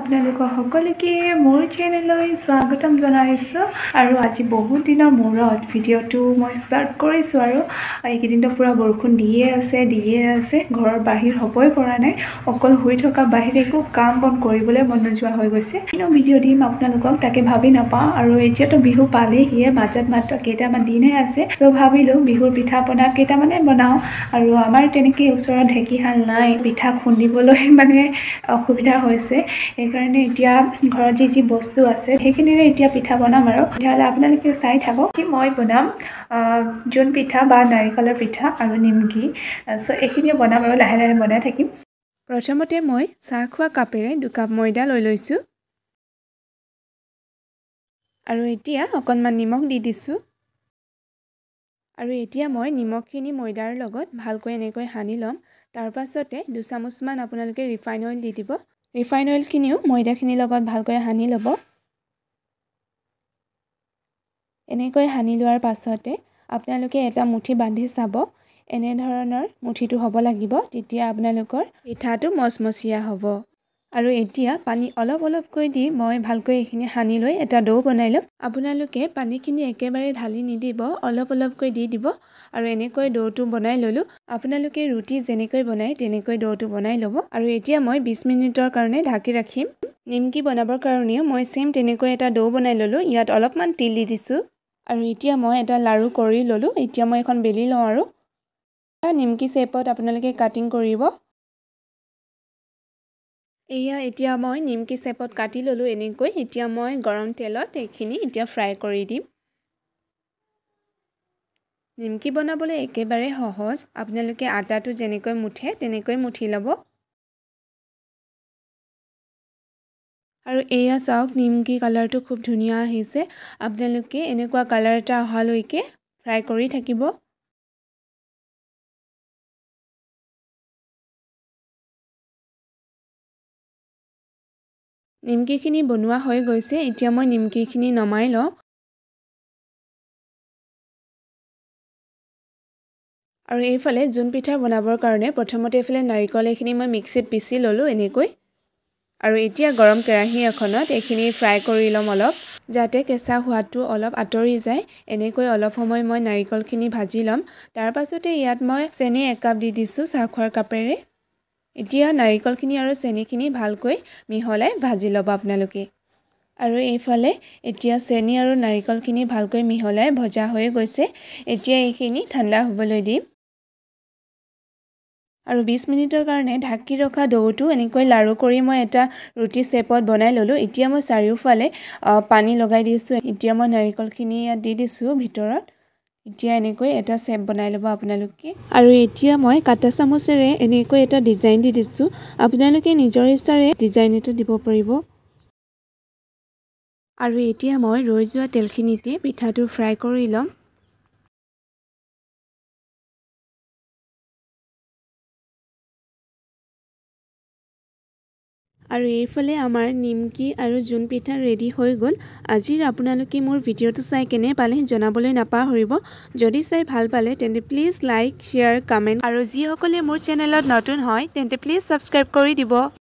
আপোনালোকৰ সকলোকে মোৰ চেনেললৈ স্বাগতম জনাইছোঁ আৰু আজি বহুত দিনৰ মূৰত ভিডিঅ'টো মই ষ্টাৰ্ট কৰিছোঁ আৰু এইকেইদিনটো পূৰা বৰষুণ দিয়ে আছে দিয়ে আছে ঘৰৰ বাহিৰ হ'বই পৰা নাই অকল শুই থকা বাহিৰ একো কাম বন কৰিবলৈ মন নোযোৱা হৈ গৈছে কিন্তু ভিডিঅ' দিম আপোনালোকক তাকে ভাবি নাপাওঁ আৰু এতিয়াতো বিহু পালেহিয়ে মাজত মাত্ৰ কেইটামান দিনহে আছে চ' ভাবিলোঁ বিহুৰ পিঠা পনা কেইটামানে বনাওঁ আৰু আমাৰ তেনেকৈ ওচৰত ঢেঁকীশাল নাই পিঠা খুন্দিবলৈ মানে অসুবিধা হৈছে সেইকাৰণে এতিয়া ঘৰত যি যি বস্তু আছে সেইখিনিৰে এতিয়া পিঠা বনাম আৰু তেতিয়াহ'লে আপোনালোকে চাই থাকক যি মই বনাম জোন পিঠা বা নাৰিকলৰ পিঠা আৰু নিমকি চ' এইখিনিয়ে বনাম আৰু লাহে লাহে বনাই থাকিম প্ৰথমতে মই চাহ খোৱা কাপেৰে দুকাপ ময়দা লৈ লৈছোঁ আৰু এতিয়া অকণমান নিমখ দি দিছোঁ আৰু এতিয়া মই নিমখখিনি ময়দাৰ লগত ভালকৈ এনেকৈ সানি ল'ম তাৰ পাছতে দুচামুচমান আপোনালোকে ৰিফাইন অইল দি দিব ৰিফাইন অইলখিনিও ময়দাখিনিৰ লগত ভালকৈ সানি ল'ব এনেকৈ সানি লোৱাৰ পাছতে আপোনালোকে এটা মুঠি বান্ধি চাব এনেধৰণৰ মুঠিটো হ'ব লাগিব তেতিয়া আপোনালোকৰ পিঠাটো মচমচীয়া হ'ব আৰু এতিয়া পানী অলপ অলপকৈ দি মই ভালকৈ এইখিনি সানি লৈ এটা ডৌ বনাই ল'ম আপোনালোকে পানীখিনি একেবাৰে ঢালি নিদিব অলপ অলপকৈ দি দিব আৰু এনেকৈ ডৌটো বনাই ল'লোঁ আপোনালোকে ৰুটি যেনেকৈ বনায় তেনেকৈ ডৌটো বনাই ল'ব আৰু এতিয়া মই বিছ মিনিটৰ কাৰণে ঢাকি ৰাখিম নিমকি বনাবৰ কাৰণেও মই ছেইম তেনেকৈ এটা ডৌ বনাই ল'লোঁ ইয়াত অলপমান তিল দি দিছোঁ আৰু এতিয়া মই এটা লাড়ু কৰি ল'লোঁ এতিয়া মই এখন বেলি লওঁ আৰু নিমকি চেপত আপোনালোকে কাটিং কৰিব এয়া এতিয়া মই নিমকি চেপত কাটি ল'লোঁ এনেকৈ এতিয়া মই গৰম তেলত এইখিনি এতিয়া ফ্ৰাই কৰি দিম নিমকি বনাবলৈ একেবাৰে সহজ আপোনালোকে আটাটো যেনেকৈ মুঠে তেনেকৈ মুঠি ল'ব আৰু এয়া চাওক নিমকি কালাৰটো খুব ধুনীয়া আহিছে আপোনালোকে এনেকুৱা কালাৰ এটা অহালৈকে ফ্ৰাই কৰি থাকিব নিমকিখিনি বনোৱা হৈ গৈছে এতিয়া মই নিমকিখিনি নমাই লওঁ আৰু এইফালে জোন পিঠা বনাবৰ কাৰণে প্ৰথমতে এইফালে নাৰিকল এইখিনি মই মিক্সিত পিচি ল'লোঁ এনেকৈ আৰু এতিয়া গৰম কেৰাহী এখনত এইখিনি ফ্ৰাই কৰি ল'ম অলপ যাতে কেঁচা সোৱাদটো অলপ আঁতৰি যায় এনেকৈ অলপ সময় মই নাৰিকলখিনি ভাজি ল'ম তাৰপাছতে ইয়াত মই চেনি একাপ দি দিছোঁ চাহ খোৱাৰ কাপেৰে এতিয়া নাৰিকলখিনি আৰু চেনিখিনি ভালকৈ মিহলাই ভাজি ল'ব আপোনালোকে আৰু এইফালে এতিয়া চেনি আৰু নাৰিকলখিনি ভালকৈ মিহলাই ভজা হৈ গৈছে এতিয়া এইখিনি ঠাণ্ডা হ'বলৈ দিম আৰু বিছ মিনিটৰ কাৰণে ঢাকি ৰখা দৌটো এনেকৈ লাৰু কৰি মই এটা ৰুটি চেপত বনাই ল'লোঁ এতিয়া মই চাৰিওফালে পানী লগাই দিছোঁ এতিয়া মই নাৰিকলখিনি ইয়াত দি দিছোঁ ভিতৰত এতিয়া এনেকৈ এটা চেপ বনাই ল'ব আপোনালোকে আৰু এতিয়া মই কাটা চামুচেৰে এনেকৈ এটা ডিজাইন দি দিছোঁ আপোনালোকে নিজৰ ইচ্ছাৰে ডিজাইন এটা দিব পাৰিব আৰু এতিয়া মই ৰৈ যোৱা তেলখিনিতে পিঠাটো ফ্ৰাই কৰি ল'ম আৰু এইফালে আমাৰ নিমকি আৰু জোন পিঠা ৰেডি হৈ গ'ল আজিৰ আপোনালোকে মোৰ ভিডিঅ'টো চাই কেনে পালে জনাবলৈ নাপাহৰিব যদি চাই ভাল পালে তেন্তে প্লিজ লাইক শ্বেয়াৰ কমেণ্ট আৰু যিসকলে মোৰ চেনেলত নতুন হয় তেন্তে প্লিজ ছাবস্ক্ৰাইব কৰি দিব